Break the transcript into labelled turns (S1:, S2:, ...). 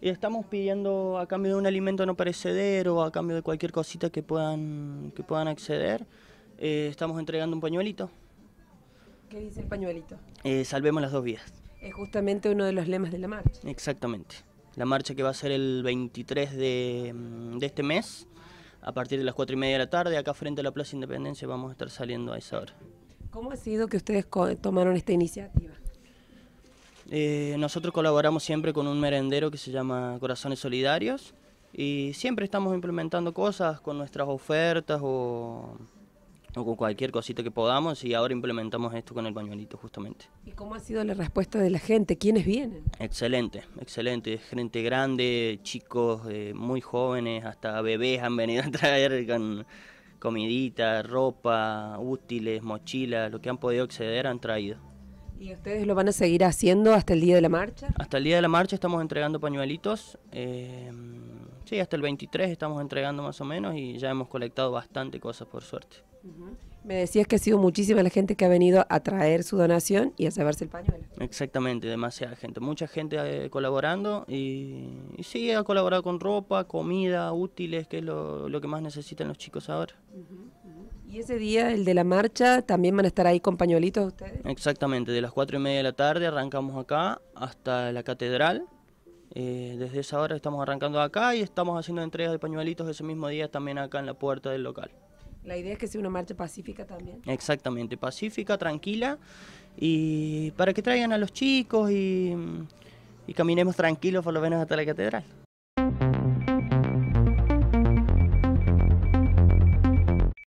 S1: estamos pidiendo a cambio de un alimento no perecedero, a cambio de cualquier cosita que puedan, que puedan acceder, eh, estamos entregando un pañuelito.
S2: ¿Qué dice el pañuelito?
S1: Eh, salvemos las dos vías
S2: Es justamente uno de los lemas de la marcha.
S1: Exactamente. La marcha que va a ser el 23 de, mm, de este mes, a partir de las 4 y media de la tarde, acá frente a la Plaza Independencia vamos a estar saliendo a esa hora.
S2: ¿Cómo ha sido que ustedes tomaron esta iniciativa?
S1: Eh, nosotros colaboramos siempre con un merendero que se llama Corazones Solidarios y siempre estamos implementando cosas con nuestras ofertas o, con cualquier cosita que podamos y ahora implementamos esto con el bañuelito justamente.
S2: ¿Y cómo ha sido la respuesta de la gente? ¿Quiénes vienen?
S1: Excelente, excelente. Gente grande, chicos, eh, muy jóvenes, hasta bebés han venido a traer con comidita, ropa, útiles, mochilas, lo que han podido acceder han traído.
S2: ¿Y ustedes lo van a seguir haciendo hasta el día de la marcha?
S1: Hasta el día de la marcha estamos entregando pañuelitos. Eh, Sí, hasta el 23 estamos entregando más o menos y ya hemos colectado bastante cosas por suerte.
S2: Me decías que ha sido muchísima la gente que ha venido a traer su donación y a saberse el pañuelo.
S1: Exactamente, demasiada gente. Mucha gente eh, colaborando y, sí, ha colaborado con ropa, comida, útiles, que es lo, lo que más necesitan los chicos ahora.
S2: ¿Y ese día, el de la marcha, también van a estar ahí con pañuelitos ustedes?
S1: Exactamente, de las cuatro y media de la tarde arrancamos acá hasta la catedral eh, desde esa hora estamos arrancando acá y estamos haciendo entregas de pañuelitos ese mismo día también acá en la puerta del local.
S2: La idea es que sea una marcha pacífica también.
S1: Exactamente, pacífica, tranquila y para que traigan a los chicos y, y caminemos tranquilos por lo menos hasta la catedral.